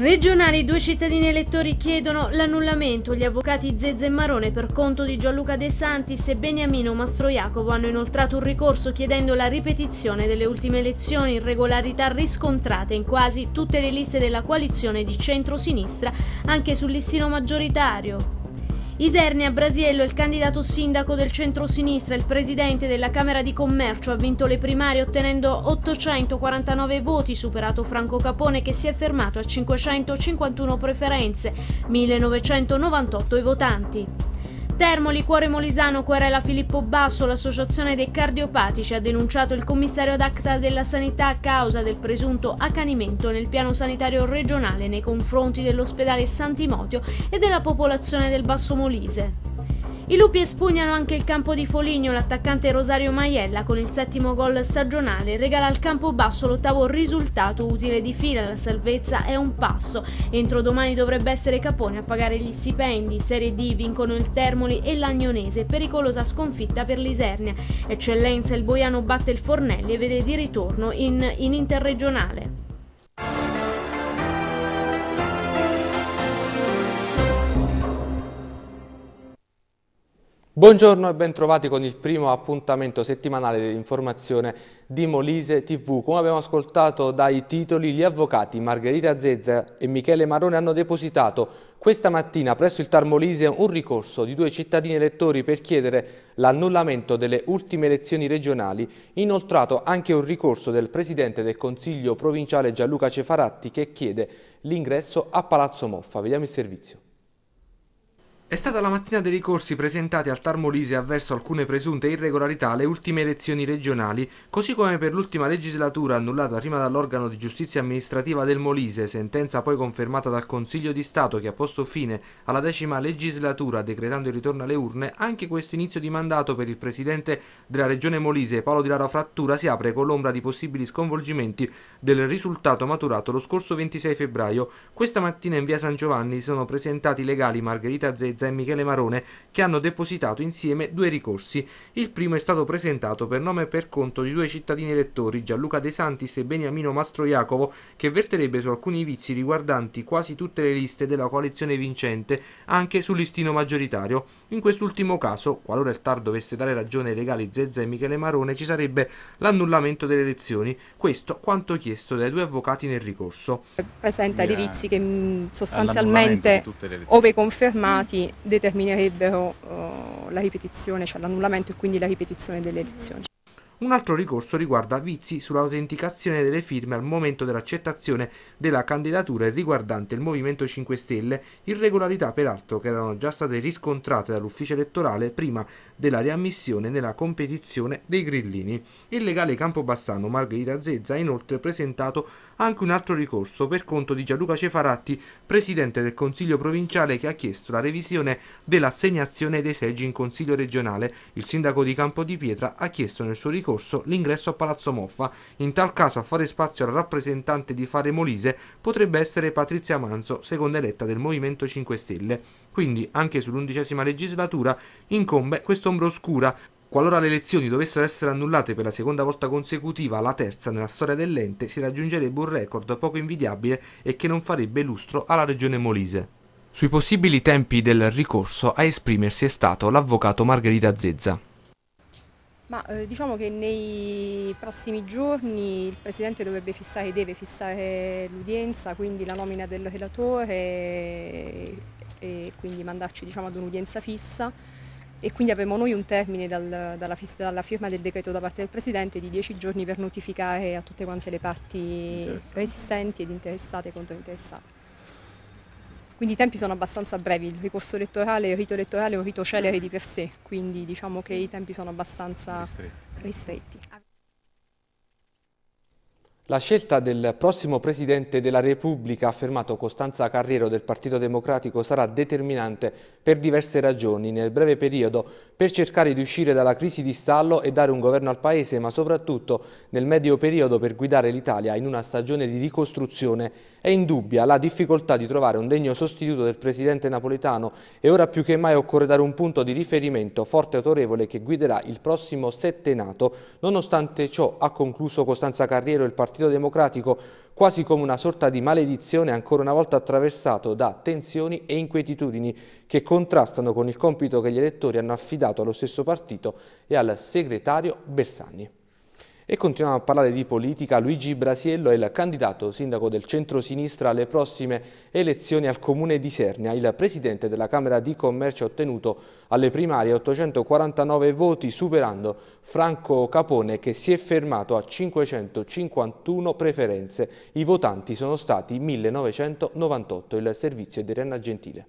Regionali, due cittadini elettori chiedono l'annullamento. Gli avvocati Zezza e Marone per conto di Gianluca De Santis e Beniamino Mastroiacovo hanno inoltrato un ricorso chiedendo la ripetizione delle ultime elezioni, irregolarità riscontrate in quasi tutte le liste della coalizione di centro-sinistra, anche sul listino maggioritario. Isernia Brasiello, il candidato sindaco del centro-sinistra, il presidente della Camera di Commercio, ha vinto le primarie ottenendo 849 voti, superato Franco Capone che si è fermato a 551 preferenze, 1998 i votanti. Termoli, Cuore Molisano, querela Filippo Basso, l'associazione dei cardiopatici ha denunciato il commissario d'acta della sanità a causa del presunto accanimento nel piano sanitario regionale nei confronti dell'ospedale Sant'Imotio e della popolazione del Basso Molise. I lupi espugnano anche il campo di Foligno, l'attaccante Rosario Maiella con il settimo gol stagionale regala al campo basso l'ottavo risultato utile di fila, la salvezza è un passo. Entro domani dovrebbe essere Capone a pagare gli stipendi, Serie D vincono il Termoli e l'Agnonese, pericolosa sconfitta per l'Isernia. Eccellenza il Boiano batte il Fornelli e vede di ritorno in, in interregionale. Buongiorno e bentrovati con il primo appuntamento settimanale dell'informazione di Molise TV. Come abbiamo ascoltato dai titoli, gli avvocati Margherita Zezza e Michele Marone hanno depositato questa mattina presso il Tar Molise un ricorso di due cittadini elettori per chiedere l'annullamento delle ultime elezioni regionali, inoltrato anche un ricorso del Presidente del Consiglio provinciale Gianluca Cefaratti che chiede l'ingresso a Palazzo Moffa. Vediamo il servizio. È stata la mattina dei ricorsi presentati al Tar Molise avverso alcune presunte irregolarità alle ultime elezioni regionali, così come per l'ultima legislatura annullata prima dall'organo di giustizia amministrativa del Molise, sentenza poi confermata dal Consiglio di Stato che ha posto fine alla decima legislatura decretando il ritorno alle urne, anche questo inizio di mandato per il presidente della regione Molise, Paolo Di Lara Frattura, si apre con l'ombra di possibili sconvolgimenti del risultato maturato lo scorso 26 febbraio. Questa mattina in via San Giovanni sono presentati legali Margherita Zezzi Panizza e Michele Marone, che hanno depositato insieme due ricorsi. Il primo è stato presentato per nome e per conto di due cittadini elettori, Gianluca De Santis e Beniamino Mastroiacovo, che verterebbe su alcuni vizi riguardanti quasi tutte le liste della coalizione vincente, anche sul listino maggioritario. In quest'ultimo caso, qualora il TAR dovesse dare ragione ai legali Zezza e Michele Marone, ci sarebbe l'annullamento delle elezioni. Questo quanto chiesto dai due avvocati nel ricorso. Presenta dei vizi che mm, sostanzialmente, ove confermati, esami determinerebbero eh, la ripetizione, cioè l'annullamento e quindi la ripetizione delle elezioni. Un altro ricorso riguarda vizi sull'autenticazione delle firme al momento dell'accettazione della candidatura e riguardante il Movimento 5 Stelle, irregolarità peraltro che erano già state riscontrate dall'ufficio elettorale prima della riammissione nella competizione dei grillini. Il legale Campobassano Margherita Zezza ha inoltre presentato anche un altro ricorso per conto di Gianluca Cefaratti, presidente del Consiglio provinciale che ha chiesto la revisione dell'assegnazione dei seggi in Consiglio regionale. Il sindaco di Campo di Pietra ha chiesto nel suo ricorso ricorso l'ingresso a Palazzo Moffa. In tal caso a fare spazio al rappresentante di Fare Molise potrebbe essere Patrizia Manzo, seconda eletta del Movimento 5 Stelle. Quindi anche sull'undicesima legislatura incombe quest'ombra oscura, Qualora le elezioni dovessero essere annullate per la seconda volta consecutiva, la terza nella storia dell'ente, si raggiungerebbe un record poco invidiabile e che non farebbe lustro alla regione Molise. Sui possibili tempi del ricorso a esprimersi è stato l'avvocato Margherita Zezza. Ma eh, diciamo che nei prossimi giorni il Presidente dovrebbe fissare, deve fissare l'udienza, quindi la nomina del relatore e, quindi mandarci diciamo, ad un'udienza fissa e quindi avremo noi un termine dal, dalla, dalla, firma del decreto da parte del Presidente di 10 giorni per notificare a tutte quante le parti resistenti ed interessate e controinteressate. Quindi i tempi sono abbastanza brevi, il ricorso elettorale, il rito elettorale è un rito celere di per sé, quindi diciamo che i tempi sono abbastanza ristretti. ristretti. La scelta del prossimo Presidente della Repubblica, ha affermato Costanza Carriero del Partito Democratico, sarà determinante per diverse ragioni nel breve periodo per cercare di uscire dalla crisi di stallo e dare un governo al Paese, ma soprattutto nel medio periodo per guidare l'Italia in una stagione di ricostruzione. È indubbia la difficoltà di trovare un degno sostituto del Presidente napoletano e ora più che mai occorre dare un punto di riferimento forte e autorevole che guiderà il prossimo settenato. Nonostante ciò, ha concluso Costanza Carriero il Partito Partito Democratico, quasi come una sorta di maledizione ancora una volta attraversato da tensioni e inquietudini che contrastano con il compito che gli elettori hanno affidato allo stesso partito e al segretario Bersani. E continuiamo a parlare di politica. Luigi Brasiello è il candidato sindaco del centro-sinistra alle prossime elezioni al comune di Sernia. Il presidente della Camera di Commercio ha ottenuto alle primarie 849 voti, superando Franco Capone che si è fermato a 551 preferenze. I votanti sono stati 1998. Il servizio di Renna Gentile.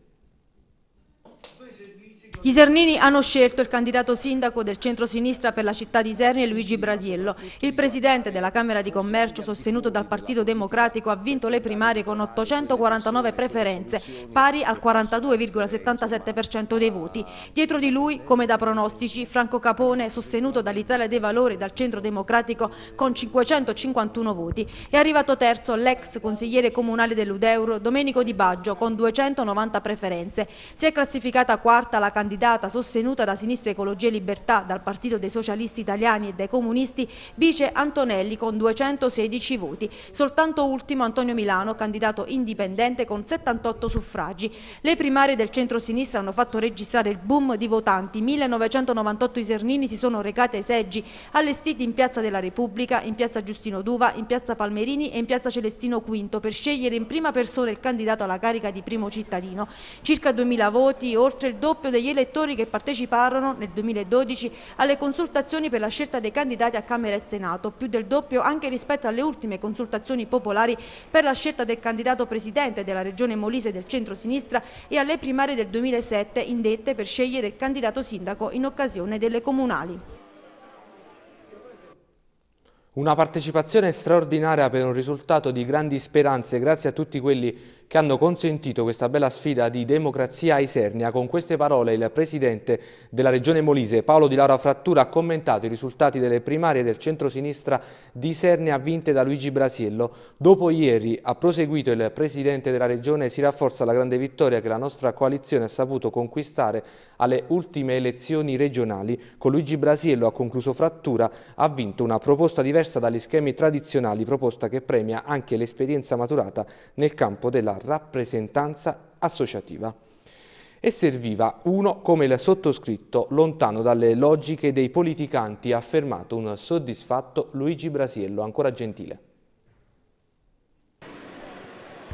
Gli Sernini hanno scelto il candidato sindaco del centro-sinistra per la città di Isernia, Luigi Brasiello. Il presidente della Camera di Commercio, sostenuto dal Partito Democratico, ha vinto le primarie con 849 preferenze, pari al 42,77% dei voti. Dietro di lui, come da pronostici, Franco Capone, sostenuto dall'Italia dei Valori e dal Centro Democratico con 551 voti. È arrivato terzo l'ex consigliere comunale dell'Udeuro, Domenico Di Baggio, con 290 preferenze. Si è classificata quarta la candidatura candidata sostenuta da Sinistra Ecologia e Libertà, dal Partito dei Socialisti Italiani e dai Comunisti, vice Antonelli con 216 voti. Soltanto ultimo Antonio Milano, candidato indipendente con 78 suffragi. Le primarie del centro-sinistra hanno fatto registrare il boom di votanti. 1998 Sernini si sono recati ai seggi allestiti in Piazza della Repubblica, in Piazza Giustino Duva, in Piazza Palmerini e in Piazza Celestino V per scegliere in prima persona il candidato alla carica di primo cittadino. Circa 2000 voti, oltre il doppio degli elettori elettori che parteciparono nel 2012 alle consultazioni per la scelta dei candidati a Camera e Senato, più del doppio anche rispetto alle ultime consultazioni popolari per la scelta del candidato presidente della regione Molise del centro-sinistra e alle primarie del 2007 indette per scegliere il candidato sindaco in occasione delle comunali. Una partecipazione straordinaria per un risultato di grandi speranze grazie a tutti quelli che hanno consentito questa bella sfida di democrazia a Isernia. Con queste parole il presidente della regione Molise, Paolo Di Laura Frattura, ha commentato i risultati delle primarie del centro-sinistra di Isernia vinte da Luigi Brasiello. Dopo ieri, ha proseguito il presidente della regione, si rafforza la grande vittoria che la nostra coalizione ha saputo conquistare alle ultime elezioni regionali. Con Luigi Brasiello, ha concluso Frattura, ha vinto una proposta diversa dagli schemi tradizionali, proposta che premia anche l'esperienza maturata nel campo della rappresentanza associativa e serviva uno come il sottoscritto lontano dalle logiche dei politicanti, ha affermato un soddisfatto Luigi Brasiello, ancora gentile.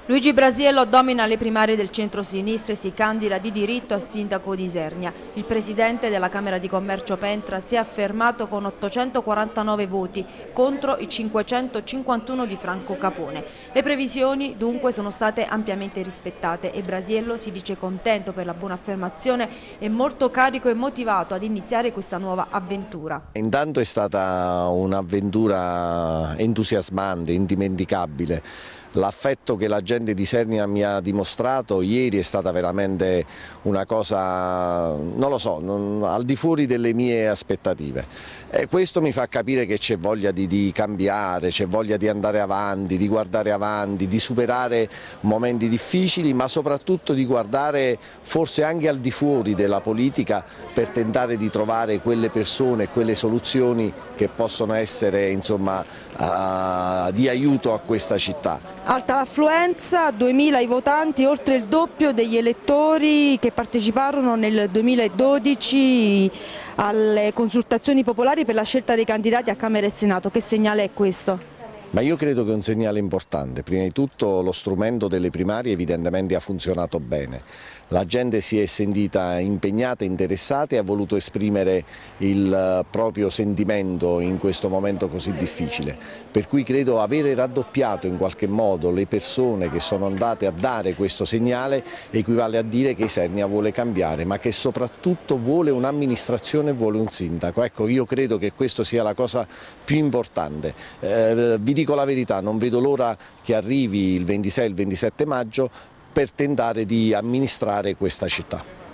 Luigi Brasiello domina le primarie del centro-sinistra e si candida di diritto a sindaco di Isernia. Il presidente della Camera di Commercio Pentra si è affermato con 849 voti contro i 551 di Franco Capone. Le previsioni dunque sono state ampiamente rispettate e Brasiello si dice contento per la buona affermazione e molto carico e motivato ad iniziare questa nuova avventura. Intanto è stata un'avventura entusiasmante, indimenticabile l'affetto che la gente di Sernia mi ha dimostrato ieri è stata veramente una cosa, non lo so, non, al di fuori delle mie aspettative. E questo mi fa capire che c'è voglia di, di cambiare, c'è voglia di andare avanti, di guardare avanti, di superare momenti difficili, ma soprattutto di guardare forse anche al di fuori della politica per tentare di trovare quelle persone, quelle soluzioni che possono essere insomma eh, di aiuto a questa città. Alta l'affluenza, 2.000 i votanti, oltre il doppio degli elettori che parteciparono nel 2012 alle consultazioni popolari per la scelta dei candidati a Camera e Senato. Che segnale è questo? Ma io credo che è un segnale importante, prima di tutto lo strumento delle primarie evidentemente ha funzionato bene, la gente si è sentita impegnata, interessata e ha voluto esprimere il eh, proprio sentimento in questo momento così difficile. Per cui credo avere raddoppiato in qualche modo le persone che sono andate a dare questo segnale equivale a dire che Isernia vuole cambiare, ma che soprattutto vuole un'amministrazione e vuole un sindaco. Ecco, io credo che questa sia la cosa più importante. Eh, vi dico la verità, non vedo l'ora che arrivi il 26 e il 27 maggio per tentare di amministrare questa città.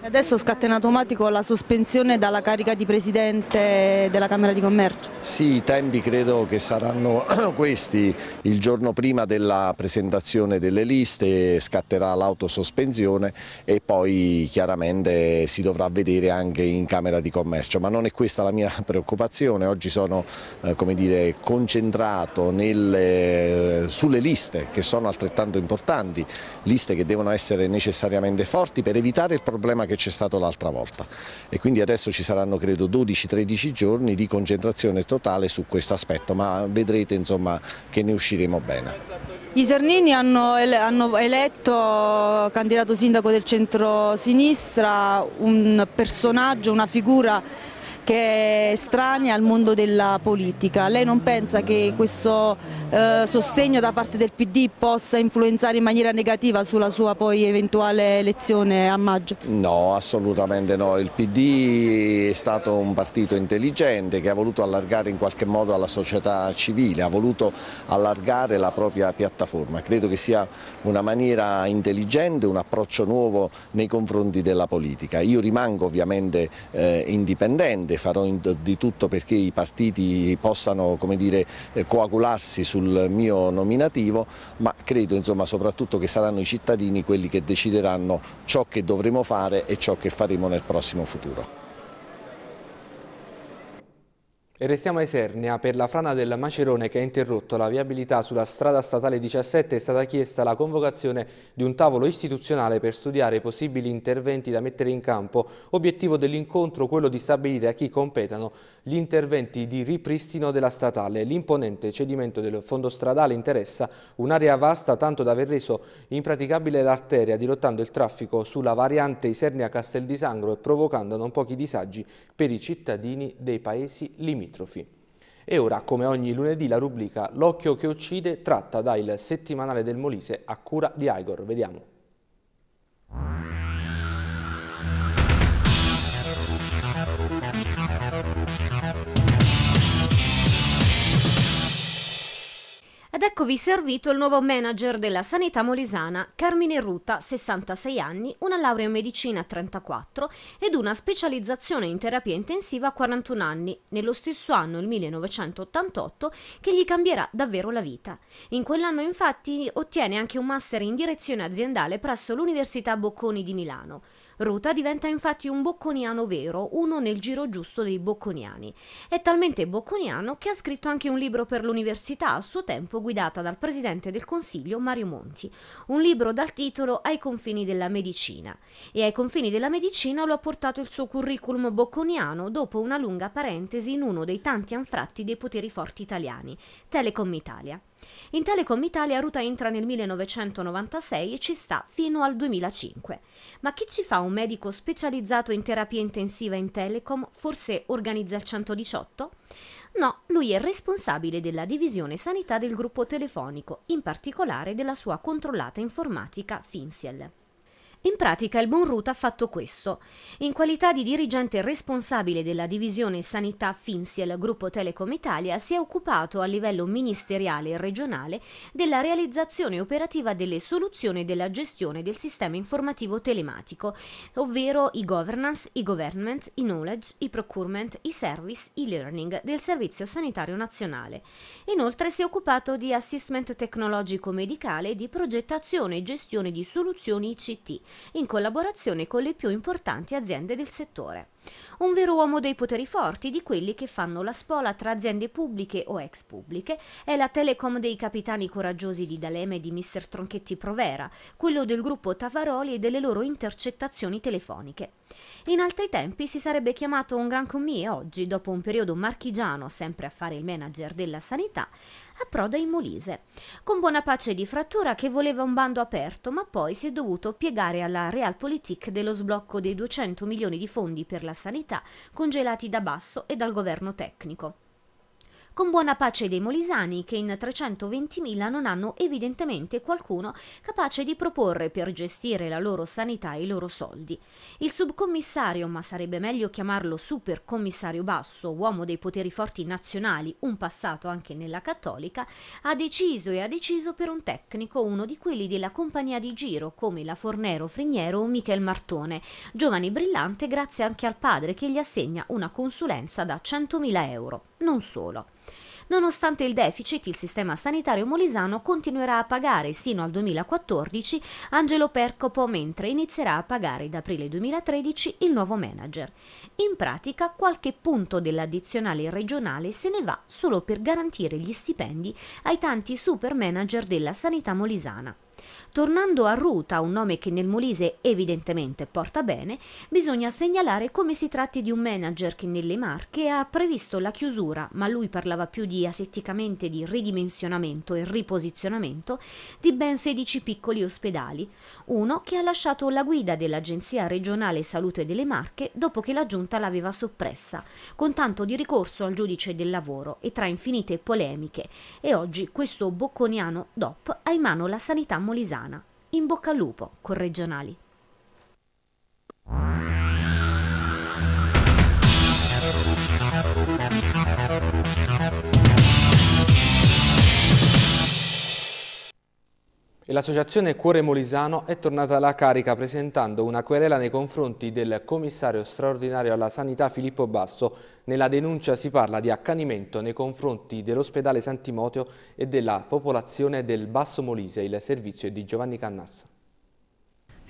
Adesso scatta in automatico la sospensione dalla carica di Presidente della Camera di Commercio? Sì, i tempi credo che saranno questi. Il giorno prima della presentazione delle liste scatterà l'autosospensione e poi chiaramente si dovrà vedere anche in Camera di Commercio. Ma non è questa la mia preoccupazione. Oggi sono eh, dire, concentrato nelle, eh, sulle liste che sono altrettanto importanti, liste che devono essere necessariamente forti per evitare il problema che c'è stato l'altra volta e quindi adesso ci saranno credo 12-13 giorni di concentrazione totale su questo aspetto, ma vedrete insomma, che ne usciremo bene. I Sernini hanno, hanno, eletto candidato sindaco del centro-sinistra un personaggio, una figura che è estranea al mondo della politica. Lei non pensa che questo eh, sostegno da parte del PD possa influenzare in maniera negativa sulla sua poi eventuale elezione a maggio? No, assolutamente no. Il PD è stato un partito intelligente che ha voluto allargare in qualche modo alla società civile, ha voluto allargare la propria piattaforma. Credo che sia una maniera intelligente, un approccio nuovo nei confronti della politica. Io rimango ovviamente eh, indipendente, farò di tutto perché i partiti possano dire, eh, coagularsi sul mio nominativo, ma credo insomma, soprattutto che saranno i cittadini quelli che decideranno ciò che dovremo fare e ciò che faremo nel prossimo futuro. E restiamo a Esernia. Per la frana del Macerone che ha interrotto la viabilità sulla strada statale 17 è stata chiesta la convocazione di un tavolo istituzionale per studiare possibili interventi da mettere in campo. Obiettivo dell'incontro quello di stabilire a chi competano gli interventi di ripristino della statale. L'imponente cedimento del fondo stradale interessa un'area vasta tanto da aver reso impraticabile l'arteria dirottando il traffico sulla variante Isernia-Castel di Sangro e provocando non pochi disagi per i cittadini dei paesi limitrofi. E ora, come ogni lunedì, la rubrica L'occhio che uccide tratta dal settimanale del Molise a cura di Igor. Vediamo. Ed eccovi servito il nuovo manager della sanità molisana, Carmine Ruta, 66 anni, una laurea in medicina a 34 ed una specializzazione in terapia intensiva a 41 anni, nello stesso anno, il 1988, che gli cambierà davvero la vita. In quell'anno infatti ottiene anche un master in direzione aziendale presso l'Università Bocconi di Milano. Ruta diventa infatti un bocconiano vero, uno nel giro giusto dei bocconiani. È talmente bocconiano che ha scritto anche un libro per l'università, a suo tempo guidata dal presidente del Consiglio Mario Monti, un libro dal titolo Ai confini della medicina. E ai confini della medicina lo ha portato il suo curriculum bocconiano dopo una lunga parentesi in uno dei tanti anfratti dei poteri forti italiani, Telecom Italia. In Telecom Italia Ruta entra nel 1996 e ci sta fino al 2005. Ma chi ci fa un medico specializzato in terapia intensiva in Telecom? Forse organizza il 118? No, lui è responsabile della divisione sanità del gruppo telefonico, in particolare della sua controllata informatica Finsiel. In pratica il Bonruta ha fatto questo. In qualità di dirigente responsabile della divisione sanità Finsiel Gruppo Telecom Italia si è occupato a livello ministeriale e regionale della realizzazione operativa delle soluzioni della gestione del sistema informativo telematico, ovvero i governance, i government, i knowledge, i procurement, i service, i learning del Servizio Sanitario Nazionale. Inoltre si è occupato di assessment tecnologico medicale e di progettazione e gestione di soluzioni ICT in collaborazione con le più importanti aziende del settore. Un vero uomo dei poteri forti, di quelli che fanno la spola tra aziende pubbliche o ex pubbliche, è la telecom dei capitani coraggiosi di D'Alema e di Mr. Tronchetti Provera, quello del gruppo Tavaroli e delle loro intercettazioni telefoniche. In altri tempi si sarebbe chiamato un gran commie oggi, dopo un periodo marchigiano, sempre a fare il manager della sanità, approda in Molise, con buona pace di frattura che voleva un bando aperto, ma poi si è dovuto piegare alla realpolitik dello sblocco dei 200 milioni di fondi per la sanità, congelati da basso e dal governo tecnico con buona pace dei molisani che in 320.000 non hanno evidentemente qualcuno capace di proporre per gestire la loro sanità e i loro soldi. Il subcommissario, ma sarebbe meglio chiamarlo supercommissario basso, uomo dei poteri forti nazionali, un passato anche nella cattolica, ha deciso e ha deciso per un tecnico, uno di quelli della compagnia di giro come la Fornero Frignero o Michel Martone, giovane brillante grazie anche al padre che gli assegna una consulenza da 100.000 euro. Non solo. Nonostante il deficit, il sistema sanitario molisano continuerà a pagare sino al 2014 Angelo Percopo, mentre inizierà a pagare da aprile 2013 il nuovo manager. In pratica, qualche punto dell'addizionale regionale se ne va solo per garantire gli stipendi ai tanti super manager della sanità molisana. Tornando a Ruta, un nome che nel Molise evidentemente porta bene, bisogna segnalare come si tratti di un manager che nelle Marche ha previsto la chiusura, ma lui parlava più di asetticamente di ridimensionamento e riposizionamento, di ben 16 piccoli ospedali, uno che ha lasciato la guida dell'Agenzia regionale Salute delle Marche dopo che la giunta l'aveva soppressa, con tanto di ricorso al giudice del lavoro e tra infinite polemiche, e oggi questo bocconiano DOP ha in mano la sanità molisana Lisana. In bocca al lupo, corregionali. E l'associazione Cuore Molisano è tornata alla carica presentando una querela nei confronti del commissario straordinario alla sanità Filippo Basso. Nella denuncia si parla di accanimento nei confronti dell'ospedale Santimoteo e della popolazione del Basso Molise, il servizio è di Giovanni Cannassa.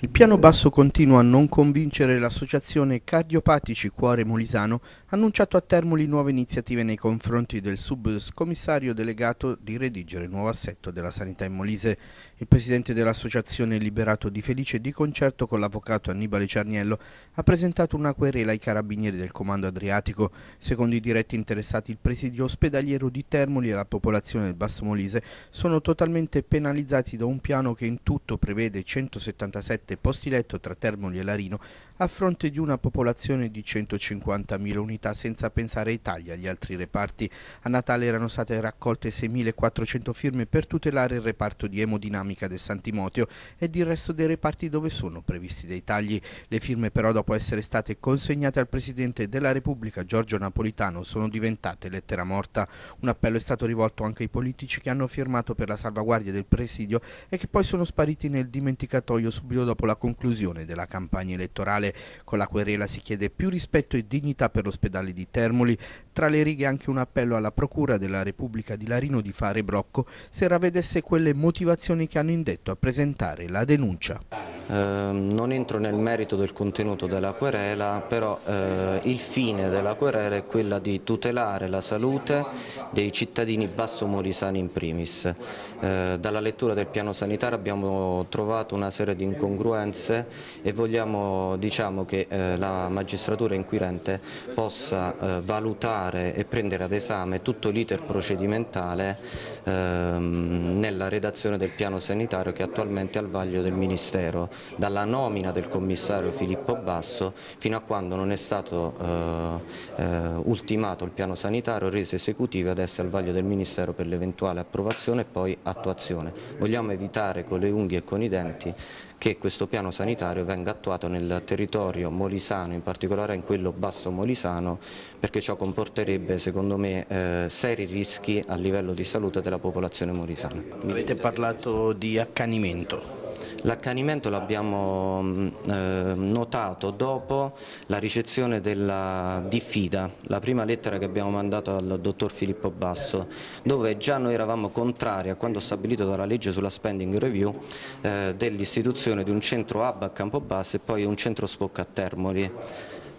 Il piano basso continua a non convincere l'associazione Cardiopatici Cuore Molisano, annunciato a Termoli nuove iniziative nei confronti del subcommissario delegato di redigere il nuovo assetto della sanità in Molise. Il presidente dell'Associazione Liberato di Felice, di concerto con l'avvocato Annibale Ciarniello, ha presentato una querela ai carabinieri del Comando Adriatico. Secondo i diretti interessati, il presidio ospedaliero di Termoli e la popolazione del Basso Molise sono totalmente penalizzati da un piano che in tutto prevede 177 posti letto tra Termoli e Larino, a fronte di una popolazione di 150.000 unità senza pensare ai tagli agli altri reparti. A Natale erano state raccolte 6.400 firme per tutelare il reparto di emodinamica del Santimoteo e il resto dei reparti dove sono previsti dei tagli. Le firme però dopo essere state consegnate al Presidente della Repubblica Giorgio Napolitano sono diventate lettera morta. Un appello è stato rivolto anche ai politici che hanno firmato per la salvaguardia del presidio e che poi sono spariti nel dimenticatoio subito dopo la conclusione della campagna elettorale ospedale. Con la querela si chiede più rispetto e dignità per l'ospedale di Termoli. Tra le righe anche un appello alla Procura della Repubblica di Larino di fare brocco se ravvedesse quelle motivazioni che hanno indetto a presentare la denuncia. Eh, non entro nel merito del contenuto della querela, però eh, il fine della querela è quella di tutelare la salute dei cittadini bassomorisani in primis. Eh, dalla lettura del piano sanitario abbiamo trovato una serie di incongruenze e vogliamo diciamo, diciamo che eh, la magistratura inquirente possa eh, valutare e prendere ad esame tutto l'iter procedimentale ehm, nella redazione del piano sanitario che attualmente è al vaglio del Ministero, dalla nomina del commissario Filippo Basso fino a quando non è stato eh, eh, ultimato il piano sanitario, reso esecutivo ed è al vaglio del Ministero per l'eventuale approvazione e poi attuazione. Vogliamo evitare con le unghie e con i denti che questo piano sanitario venga attuato nel territorio molisano, in particolare in quello basso molisano, perché ciò comporterebbe secondo me eh, seri rischi a livello di salute della popolazione molisana. Avete parlato di accanimento. L'accanimento l'abbiamo mm, eh, notato dopo la ricezione della diffida, la prima lettera che abbiamo mandato al dottor Filippo Basso, dove già noi eravamo contrari a quanto stabilito dalla legge sulla spending review eh, dell'istituzione di un centro hub a Campobasso e poi un centro spocca a Termoli.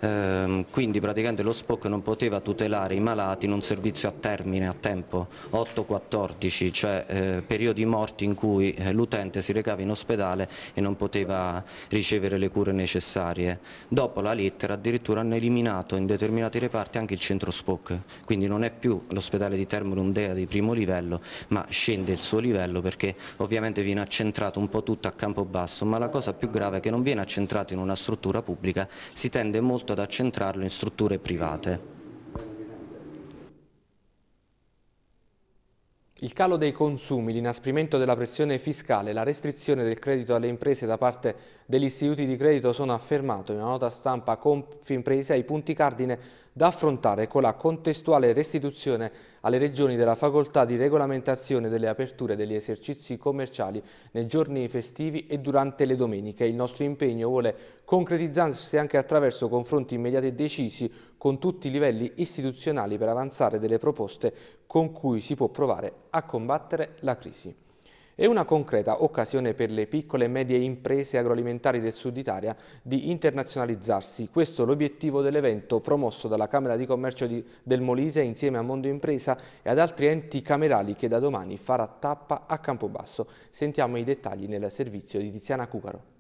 Ehm, quindi praticamente lo SPOC non poteva tutelare i malati in un servizio a termine, a tempo 8-14, cioè eh, periodi morti in cui eh, l'utente si recava in ospedale e non poteva ricevere le cure necessarie. Dopo la lettera addirittura hanno eliminato in determinati reparti anche il centro SPOC, quindi non è più l'ospedale di Termolum Dea di primo livello, ma scende il suo livello perché ovviamente viene accentrato un po' tutto a campo basso, ma la cosa più grave è che non viene accentrato in una struttura pubblica, si tende molto diretto ad accentrarlo in strutture private. Il calo dei consumi, l'inasprimento della pressione fiscale e la restrizione del credito alle imprese da parte degli istituti di credito sono affermato in una nota stampa Confimpresa i punti cardine da affrontare con la contestuale restituzione alle regioni della facoltà di regolamentazione delle aperture degli esercizi commerciali nei giorni festivi e durante le domeniche. Il nostro impegno vuole concretizzarsi anche attraverso confronti immediati e decisi con tutti i livelli istituzionali per avanzare delle proposte con cui si può provare a combattere la crisi e una concreta occasione per le piccole e medie imprese agroalimentari del Sud Italia di internazionalizzarsi. Questo è l'obiettivo dell'evento promosso dalla Camera di Commercio di, del Molise insieme a Mondo Impresa e ad altri enti camerali che da domani farà tappa a Campobasso. Sentiamo i dettagli nel servizio di Tiziana Cucaro.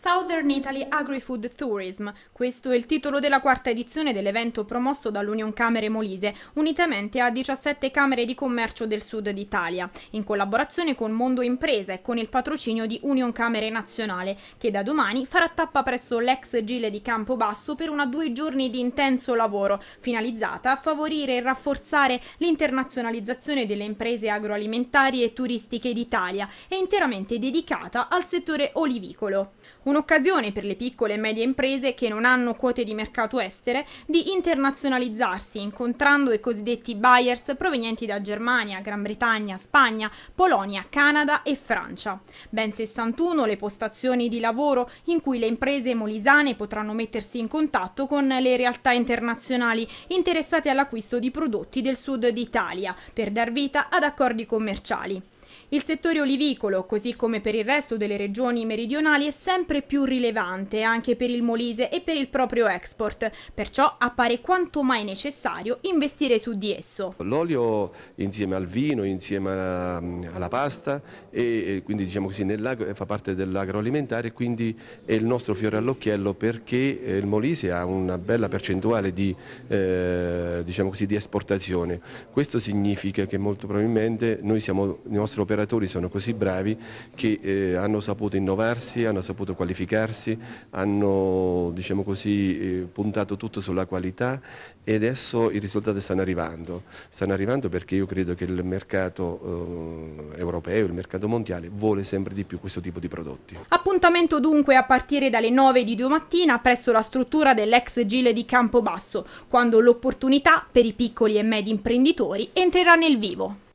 Southern Italy Agri-Food Tourism, questo è il titolo della quarta edizione dell'evento promosso dall'Union Camere Molise, unitamente a 17 Camere di Commercio del Sud d'Italia, in collaborazione con Mondo Impresa e con il patrocinio di Union Camere Nazionale, che da domani farà tappa presso l'ex Gile di Campobasso per una due giorni di intenso lavoro, finalizzata a favorire e rafforzare l'internazionalizzazione delle imprese agroalimentari e turistiche d'Italia e interamente dedicata al settore olivicolo un'occasione per le piccole e medie imprese che non hanno quote di mercato estere di internazionalizzarsi incontrando i cosiddetti buyers provenienti da Germania, Gran Bretagna, Spagna, Polonia, Canada e Francia. Ben 61 le postazioni di lavoro in cui le imprese molisane potranno mettersi in contatto con le realtà internazionali interessate all'acquisto di prodotti del sud d'Italia per dar vita ad accordi commerciali. Il settore olivicolo, così come per il resto delle regioni meridionali, è sempre più rilevante anche per il Molise e per il proprio export, perciò appare quanto mai necessario investire su di esso. L'olio insieme al vino, insieme alla pasta e quindi diciamo così fa parte dell'agroalimentare, quindi è il nostro fiore all'occhiello perché eh, il Molise ha una bella percentuale di, eh, diciamo così, di esportazione. Questo significa che molto probabilmente noi siamo il nostro operatore operatori sono così bravi che eh, hanno saputo innovarsi, hanno saputo qualificarsi, hanno diciamo così, eh, puntato tutto sulla qualità e adesso i risultati stanno arrivando. Stanno arrivando perché io credo che il mercato eh, europeo, il mercato mondiale vuole sempre di più questo tipo di prodotti. Appuntamento dunque a partire dalle 9 di domattina presso la struttura dell'ex Gile di Campobasso, quando l'opportunità per i piccoli e medi imprenditori entrerà nel vivo.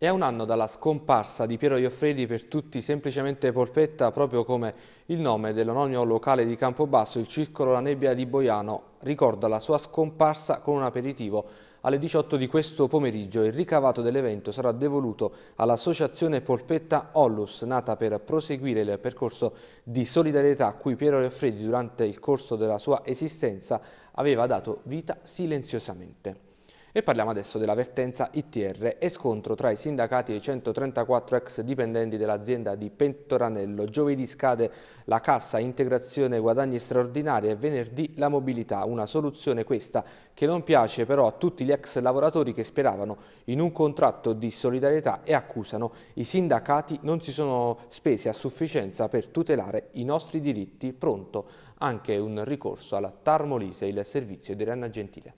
È un anno dalla scomparsa di Piero Ioffredi per tutti semplicemente Polpetta, proprio come il nome dell'ononio locale di Campobasso, il Circolo La Nebbia di Boiano, ricorda la sua scomparsa con un aperitivo. Alle 18 di questo pomeriggio il ricavato dell'evento sarà devoluto all'associazione Polpetta Ollus, nata per proseguire il percorso di solidarietà a cui Piero Ioffredi durante il corso della sua esistenza aveva dato vita silenziosamente. E parliamo adesso dell'avvertenza ITR e scontro tra i sindacati e i 134 ex dipendenti dell'azienda di Pentoranello. Giovedì scade la cassa integrazione guadagni straordinari e venerdì la mobilità. Una soluzione questa che non piace però a tutti gli ex lavoratori che speravano in un contratto di solidarietà e accusano i sindacati non si sono spesi a sufficienza per tutelare i nostri diritti. Pronto anche un ricorso alla Tarmolise, il servizio di Renna Gentile.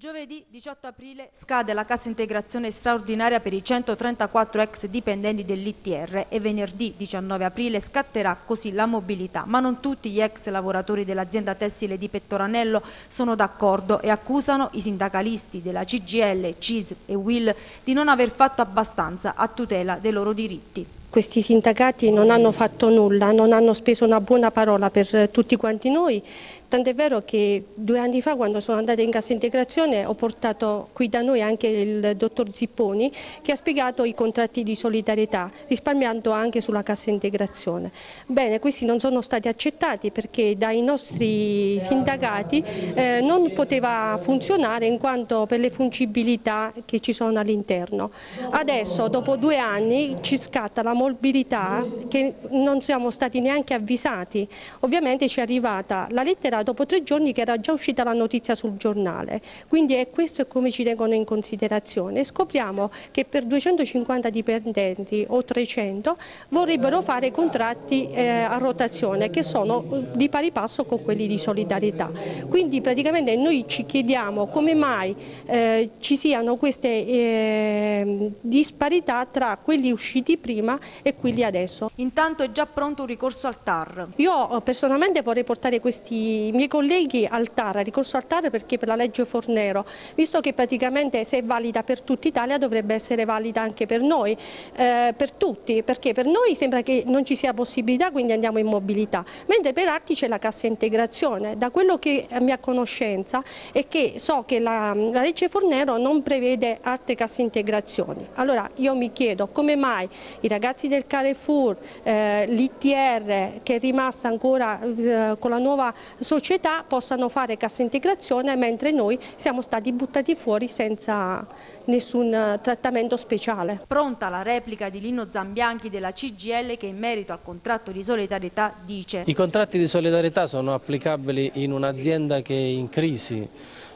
Giovedì 18 aprile scade la cassa integrazione straordinaria per i 134 ex dipendenti dell'ITR e venerdì 19 aprile scatterà così la mobilità, ma non tutti gli ex lavoratori dell'azienda tessile di Pettoranello sono d'accordo e accusano i sindacalisti della CGL, CIS e WIL di non aver fatto abbastanza a tutela dei loro diritti questi sindacati non hanno fatto nulla, non hanno speso una buona parola per tutti quanti noi, tant'è vero che due anni fa quando sono andata in cassa integrazione ho portato qui da noi anche il dottor Zipponi che ha spiegato i contratti di solidarietà risparmiando anche sulla cassa integrazione. Bene, questi non sono stati accettati perché dai nostri sindacati eh, non poteva funzionare in quanto per le fungibilità che ci sono all'interno. Adesso dopo due anni ci scatta la mobilità che non siamo stati neanche avvisati. Ovviamente ci è arrivata la lettera dopo tre giorni che era già uscita la notizia sul giornale, quindi è questo come ci tengono in considerazione. Scopriamo che per 250 dipendenti o 300 vorrebbero fare contratti eh, a rotazione che sono eh, di pari passo con quelli di solidarietà. Quindi praticamente noi ci chiediamo come mai eh, ci siano queste eh, disparità tra quelli usciti prima e quindi adesso. Intanto è già pronto un ricorso al TAR. Io eh, personalmente vorrei portare questi miei colleghi al TAR, al ricorso al TAR perché per la legge Fornero, visto che praticamente se è valida per tutta Italia dovrebbe essere valida anche per noi, eh, per tutti, perché per noi sembra che non ci sia possibilità quindi andiamo in mobilità, mentre per altri c'è la cassa integrazione, da quello che a eh, mia conoscenza è che so che la, la legge Fornero non prevede altre casse integrazioni, allora io mi chiedo come mai i ragazzi prezzi del Carrefour, eh, l'ITR che è rimasta ancora eh, con la nuova società possano fare cassa integrazione mentre noi siamo stati buttati fuori senza nessun eh, trattamento speciale. Pronta la replica di Lino Zambianchi della CGL che in merito al contratto di solidarietà dice. I contratti di solidarietà sono applicabili in un'azienda che è in crisi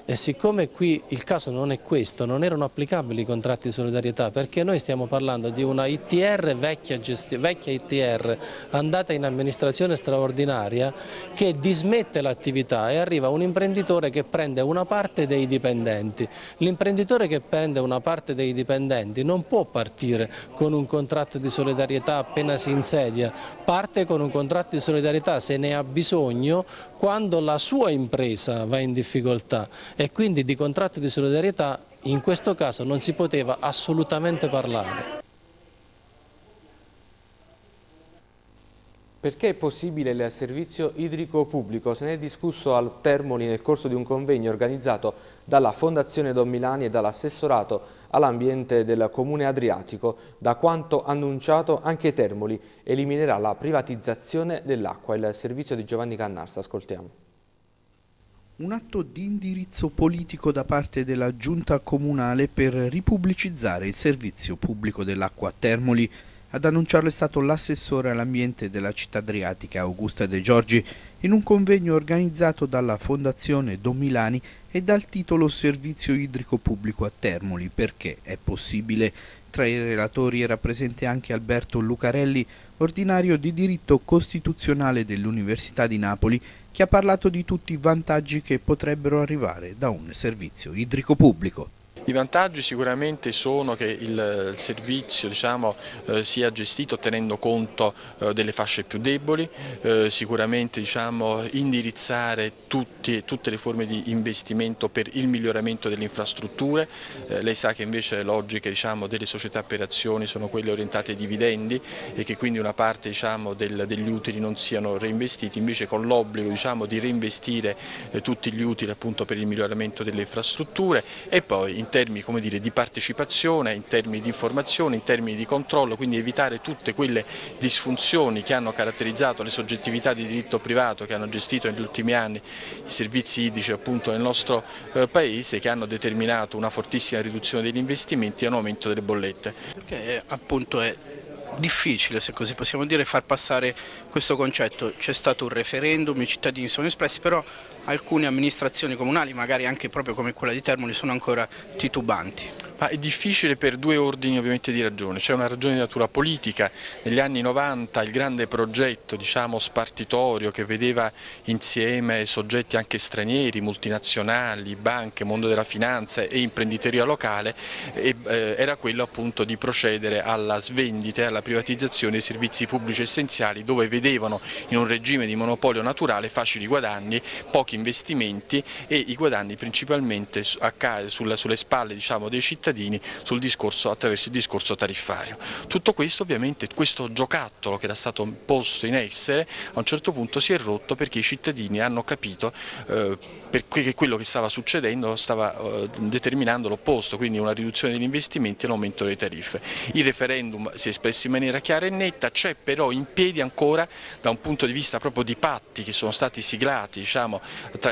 e siccome qui il caso non è questo, non erano applicabili i contratti di solidarietà perché noi stiamo parlando di una ITR vecchia, vecchia ITR andata in amministrazione straordinaria che dismette l'attività e arriva un imprenditore che prende una parte dei dipendenti. L'imprenditore che prende una parte dei dipendenti non può partire con un contratto di solidarietà appena si insedia, parte con un contratto di solidarietà se ne ha bisogno quando la sua impresa va in difficoltà e quindi di contratti di solidarietà in questo caso non si poteva assolutamente parlare. Perché è possibile il servizio idrico pubblico? Se ne è discusso al Termoli nel corso di un convegno organizzato dalla Fondazione Don Milani e dall'assessorato all'ambiente del Comune Adriatico. Da quanto annunciato anche Termoli eliminerà la privatizzazione dell'acqua. Il servizio di Giovanni Cannarsa, ascoltiamo un atto di indirizzo politico da parte della giunta comunale per ripubblicizzare il servizio pubblico dell'acqua a Termoli. Ad annunciarlo è stato l'assessore all'ambiente della città adriatica Augusta De Giorgi in un convegno organizzato dalla Fondazione Don Milani e dal titolo Servizio idrico pubblico a Termoli perché è possibile. Tra i relatori era presente anche Alberto Lucarelli, ordinario di diritto costituzionale dell'Università di Napoli che ha parlato di tutti i vantaggi che potrebbero arrivare da un servizio idrico pubblico. I vantaggi sicuramente sono che il servizio diciamo, eh, sia gestito tenendo conto eh, delle fasce più deboli, eh, sicuramente diciamo, indirizzare tutti, tutte le forme di investimento per il miglioramento delle infrastrutture, lei sa che invece le logiche diciamo, delle società per azioni sono quelle orientate ai dividendi e che quindi una parte diciamo, del, degli utili non siano reinvestiti, invece con l'obbligo diciamo, di reinvestire tutti gli utili appunto, per il miglioramento delle infrastrutture e poi in termini dire, di partecipazione, in termini di informazione, in termini di controllo, quindi evitare tutte quelle disfunzioni che hanno caratterizzato le soggettività di diritto privato che hanno gestito negli ultimi anni i servizi idrici appunto nel nostro eh, paese che hanno determinato una fortissima riduzione degli investimenti e un aumento delle bollette. Perché eh, appunto è difficile, se così possiamo dire, far passare questo concetto. C'è stato un referendum, i cittadini sono espressi, però alcune amministrazioni comunali, magari anche proprio come quella di Termoli, sono ancora titubanti. Ma è difficile per due ordini ovviamente di ragione, c'è una ragione di natura politica, negli anni 90 il grande progetto diciamo, spartitorio che vedeva insieme soggetti anche stranieri, multinazionali, banche, mondo della finanza e imprenditoria locale e, eh, era quello appunto di procedere alla svendita e alla privatizzazione dei servizi pubblici essenziali dove vedevano in un regime di monopolio naturale facili guadagni, pochi investimenti e i guadagni principalmente a, sulla, sulle spalle diciamo, dei cittadini cittadini discorso, attraverso il discorso tariffario. Tutto questo ovviamente, questo giocattolo che era stato posto in essere a un certo punto si è rotto perché i cittadini hanno capito eh, che quello che stava succedendo stava eh, determinando l'opposto, quindi una riduzione degli investimenti e l'aumento delle tariffe. Il referendum si è espresso in maniera chiara e netta, c'è però in piedi ancora da un punto di vista proprio di patti che sono stati siglati diciamo,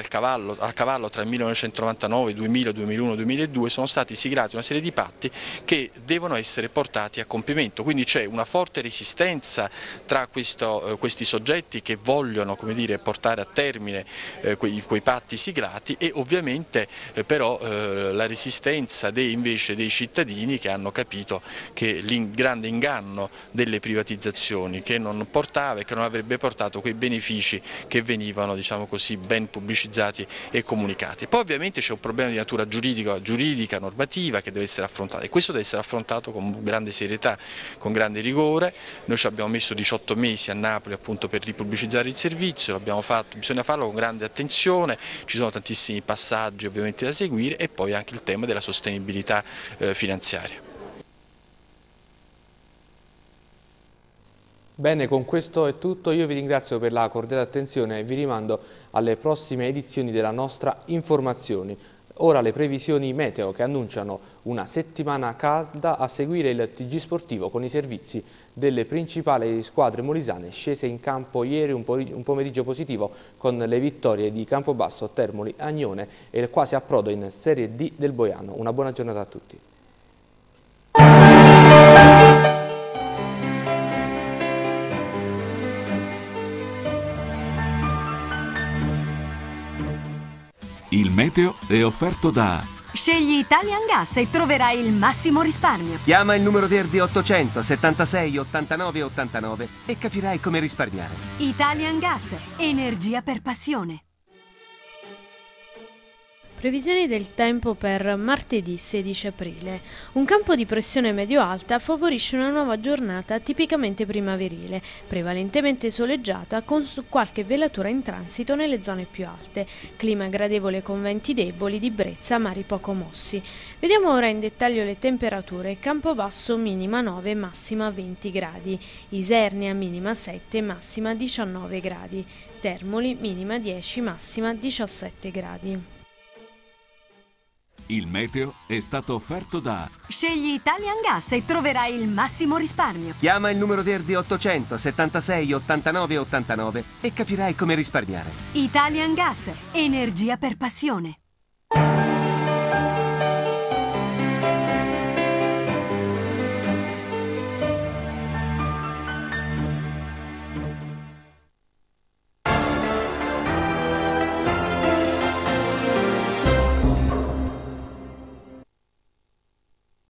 cavallo, a cavallo tra il 1999, 2000, 2001, 2002, sono stati siglati una una serie di patti che devono essere portati a compimento, quindi c'è una forte resistenza tra questo, eh, questi soggetti che vogliono dire, portare a termine eh, quei, quei, patti siglati e ovviamente eh, però la resistenza dei, invece dei cittadini che hanno capito che il grande inganno delle privatizzazioni che non portava e che non avrebbe portato quei benefici che venivano diciamo così, ben pubblicizzati e comunicati. Poi ovviamente c'è un problema di natura giuridica, giuridica normativa che deve essere affrontata e questo deve essere affrontato con grande serietà, con grande rigore, noi ci abbiamo messo 18 mesi a Napoli appunto per ripubblicizzare il servizio, l'abbiamo fatto, bisogna farlo con grande attenzione, ci sono tantissimi passaggi ovviamente da seguire e poi anche il tema della sostenibilità eh, finanziaria. Bene, con questo è tutto, io vi ringrazio per la cordiale attenzione e vi rimando alle prossime edizioni della nostra Informazioni. Ora le previsioni meteo che annunciano una settimana calda a seguire il TG Sportivo con i servizi delle principali squadre molisane scese in campo ieri un, pomeriggio positivo con le vittorie di Campobasso, Termoli, Agnone e quasi approdo in Serie D del Boiano. Una buona giornata a tutti. meteo è offerto da... Scegli Italian Gas e troverai il massimo risparmio. Chiama il numero verde 76 89 89 e capirai come risparmiare. Italian Gas, energia per passione. Previsioni del tempo per martedì 16 aprile. Un campo di pressione medio-alta favorisce una nuova giornata tipicamente primaverile, prevalentemente soleggiata con qualche velatura in transito nelle zone più alte. Clima gradevole con venti deboli di brezza, mari poco mossi. Vediamo ora in dettaglio le temperature. Campobasso minima 9, massima 20 gradi. Isernia minima 7, massima 19 gradi. Termoli minima 10, massima 17 gradi. Il meteo è stato offerto da... Scegli Italian Gas e troverai il massimo risparmio. Chiama il numero verde 800 76 89 89 e capirai come risparmiare. Italian Gas, energia per passione.